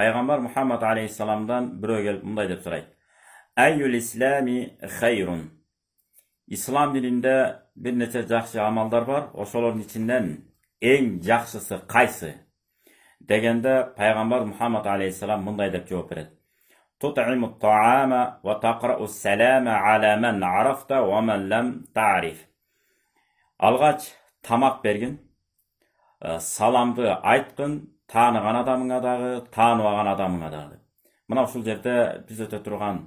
пайғамбар мұхаммад алейхисаламдан біреу келіп мындай деп сұрайды әйюл исләми хайрун ислам дінінде бірнеше жақсы амалдар бар ошолордун ичинен ең жақсысы қайсы дегенде пайғамбар Мухаммад алейхиссалам мындай деп жооп береді تطعم الطعام салама ала ман арафта ва ман لم تعرف алғаш тамақ берген саламды айтқын таныған адамыңа дағы танымаған адамыңа дағы жерде мына ушул жерде биз өтө турган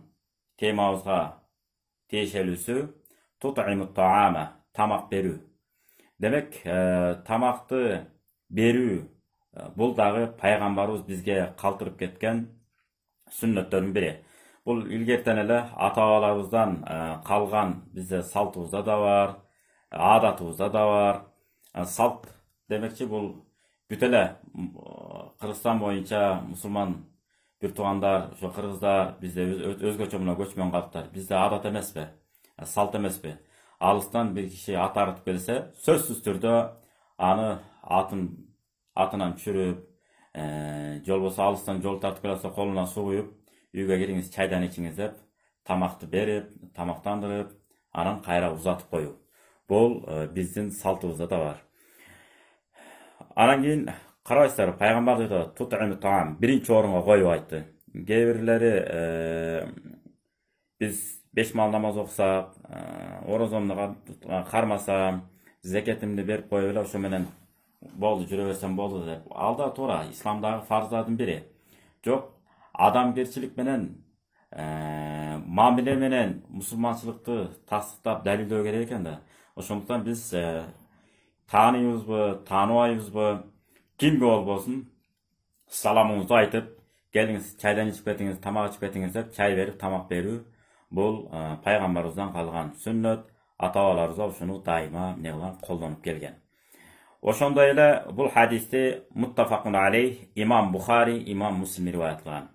темабызга тиешелүүсү тамақ беру. демек э, тамакты берүү э, бұл дағы пайгамбарыбыз бізге қалтырып кеткен сүннөттөрдүн бири Бұл илгертен эле ата бабаларыбыздан қалған э, бизде салтымызда да бар адатыбызда да бар салт демекші бұл бүт кыргызстан боюнча мусулман бир туугандар қырғыздар бізде өз, өзгөчө мына көчмөн калктар бизде адат пе ә, салт пе алыстан бир киши ат арытып келсе сөзсүз түрдө аны атын атынан түшүрүп ә, жол болбосо алыстан жол тартып келе жатса колуна суу куюп үйгө кириңиз чайдан ичиңиз деп тамакты берип тамактандырып анан кайра узатып коюу бул ә, биздин салтыбызда да бар анан кийин қарайсыздар пайғамбар айтады бірінші орынға қойып айтты кейбіреулері ә, біз бес мал намаз оқысақ ә, оразамды қармасам зекетімді беріп қойып еле менен болды жүре берсем болды деп ал да тура исламдағы фарздардың бірі жоқ адамгершілік менен ә, мамиле менен мұсылманшылықты тастықтап дәлелдеу керек екен да ошондуктан биз ә, таныйбызбы кимге ол болсын саламыңызды айтып келіңіз чайдан ішіп кетіңіз тамақ ішіп кетіңіз деп чай беріп тамақ беру бұл ә, пайғамбарымыздан қалған сүннет ата бабаларыбыз ушуну дайыма эмне қолданып келген ошондой эле бул хадисти муттафакун алейх имам бухари имам муслим риwayat